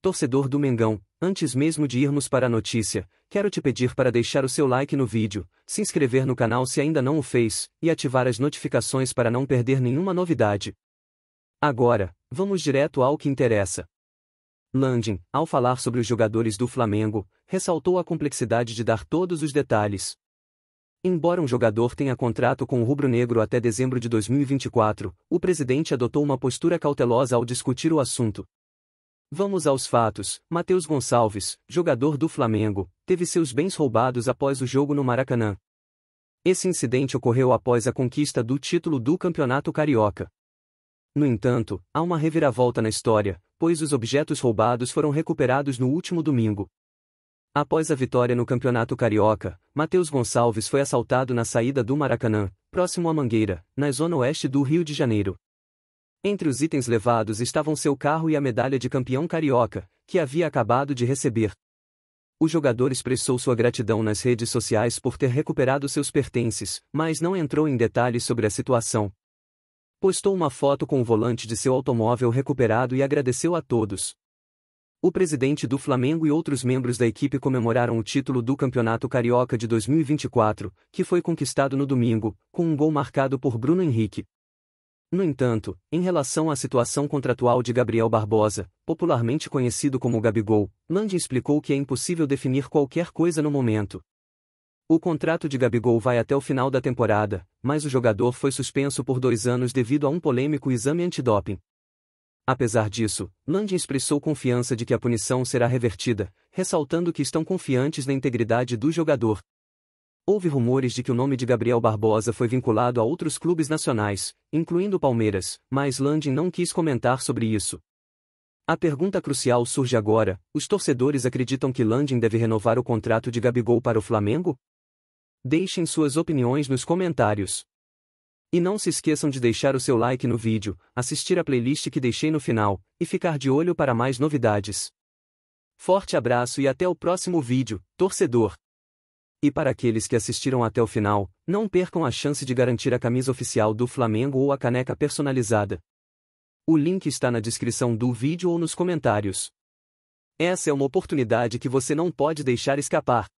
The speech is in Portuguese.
Torcedor do Mengão, antes mesmo de irmos para a notícia, quero te pedir para deixar o seu like no vídeo, se inscrever no canal se ainda não o fez, e ativar as notificações para não perder nenhuma novidade. Agora, vamos direto ao que interessa. Landin, ao falar sobre os jogadores do Flamengo, ressaltou a complexidade de dar todos os detalhes. Embora um jogador tenha contrato com o rubro-negro até dezembro de 2024, o presidente adotou uma postura cautelosa ao discutir o assunto. Vamos aos fatos. Matheus Gonçalves, jogador do Flamengo, teve seus bens roubados após o jogo no Maracanã. Esse incidente ocorreu após a conquista do título do Campeonato Carioca. No entanto, há uma reviravolta na história, pois os objetos roubados foram recuperados no último domingo. Após a vitória no Campeonato Carioca, Matheus Gonçalves foi assaltado na saída do Maracanã, próximo à Mangueira, na zona oeste do Rio de Janeiro. Entre os itens levados estavam seu carro e a medalha de campeão carioca, que havia acabado de receber. O jogador expressou sua gratidão nas redes sociais por ter recuperado seus pertences, mas não entrou em detalhes sobre a situação. Postou uma foto com o volante de seu automóvel recuperado e agradeceu a todos. O presidente do Flamengo e outros membros da equipe comemoraram o título do Campeonato Carioca de 2024, que foi conquistado no domingo, com um gol marcado por Bruno Henrique. No entanto, em relação à situação contratual de Gabriel Barbosa, popularmente conhecido como Gabigol, Landi explicou que é impossível definir qualquer coisa no momento. O contrato de Gabigol vai até o final da temporada, mas o jogador foi suspenso por dois anos devido a um polêmico exame antidoping. Apesar disso, Landi expressou confiança de que a punição será revertida, ressaltando que estão confiantes na integridade do jogador. Houve rumores de que o nome de Gabriel Barbosa foi vinculado a outros clubes nacionais, incluindo o Palmeiras, mas Landim não quis comentar sobre isso. A pergunta crucial surge agora: os torcedores acreditam que Landim deve renovar o contrato de Gabigol para o Flamengo? Deixem suas opiniões nos comentários. E não se esqueçam de deixar o seu like no vídeo, assistir a playlist que deixei no final, e ficar de olho para mais novidades. Forte abraço e até o próximo vídeo, torcedor! E para aqueles que assistiram até o final, não percam a chance de garantir a camisa oficial do Flamengo ou a caneca personalizada. O link está na descrição do vídeo ou nos comentários. Essa é uma oportunidade que você não pode deixar escapar.